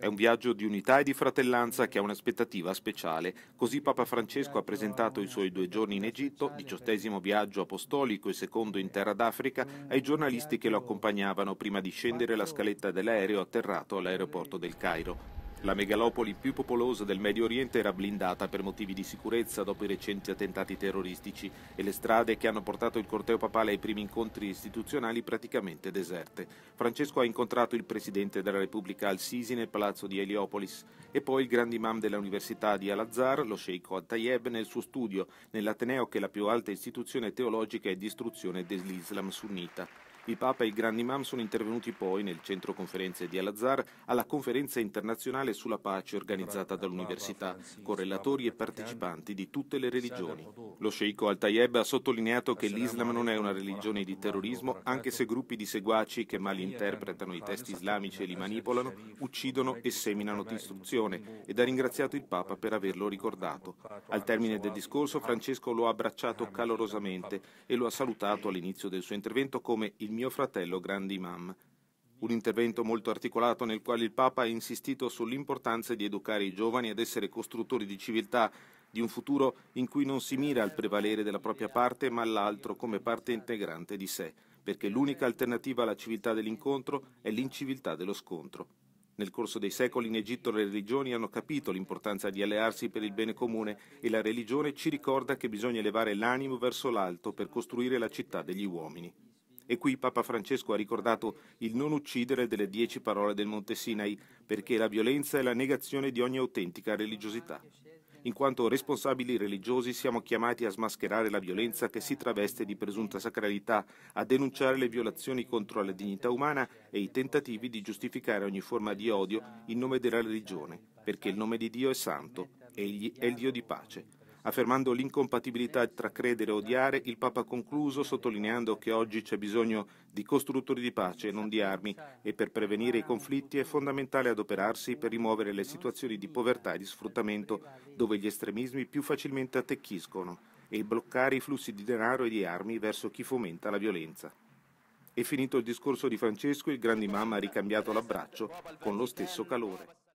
È un viaggio di unità e di fratellanza che ha un'aspettativa speciale. Così Papa Francesco ha presentato i suoi due giorni in Egitto, diciottesimo viaggio apostolico e secondo in terra d'Africa, ai giornalisti che lo accompagnavano prima di scendere la scaletta dell'aereo atterrato all'aeroporto del Cairo. La megalopoli più popolosa del Medio Oriente era blindata per motivi di sicurezza dopo i recenti attentati terroristici e le strade che hanno portato il corteo papale ai primi incontri istituzionali praticamente deserte. Francesco ha incontrato il presidente della Repubblica Al-Sisi nel palazzo di Heliopolis e poi il grande imam dell'Università di Al-Azhar, lo sheikh Al-Tayeb, nel suo studio, nell'Ateneo che è la più alta istituzione teologica e di istruzione dell'Islam sunnita. Il Papa e il Gran Imam sono intervenuti poi nel centro conferenze di Al-Azhar alla conferenza internazionale sulla pace organizzata dall'università, con relatori e partecipanti di tutte le religioni. Lo sceicco Al-Tayeb ha sottolineato che l'Islam non è una religione di terrorismo, anche se gruppi di seguaci che malinterpretano i testi islamici e li manipolano, uccidono e seminano distruzione ed ha ringraziato il Papa per averlo ricordato. Al termine del discorso Francesco lo ha abbracciato calorosamente e lo ha salutato all'inizio del suo intervento come il mio fratello grande Imam. Un intervento molto articolato nel quale il Papa ha insistito sull'importanza di educare i giovani ad essere costruttori di civiltà, di un futuro in cui non si mira al prevalere della propria parte ma all'altro come parte integrante di sé, perché l'unica alternativa alla civiltà dell'incontro è l'inciviltà dello scontro. Nel corso dei secoli in Egitto le religioni hanno capito l'importanza di allearsi per il bene comune e la religione ci ricorda che bisogna elevare l'animo verso l'alto per costruire la città degli uomini. E qui Papa Francesco ha ricordato il non uccidere delle dieci parole del Monte Sinai, perché la violenza è la negazione di ogni autentica religiosità. In quanto responsabili religiosi siamo chiamati a smascherare la violenza che si traveste di presunta sacralità, a denunciare le violazioni contro la dignità umana e i tentativi di giustificare ogni forma di odio in nome della religione, perché il nome di Dio è santo, egli è il Dio di pace. Affermando l'incompatibilità tra credere e odiare, il Papa ha concluso sottolineando che oggi c'è bisogno di costruttori di pace e non di armi e per prevenire i conflitti è fondamentale adoperarsi per rimuovere le situazioni di povertà e di sfruttamento dove gli estremismi più facilmente attecchiscono e bloccare i flussi di denaro e di armi verso chi fomenta la violenza. E finito il discorso di Francesco, il grande imam ha ricambiato l'abbraccio con lo stesso calore.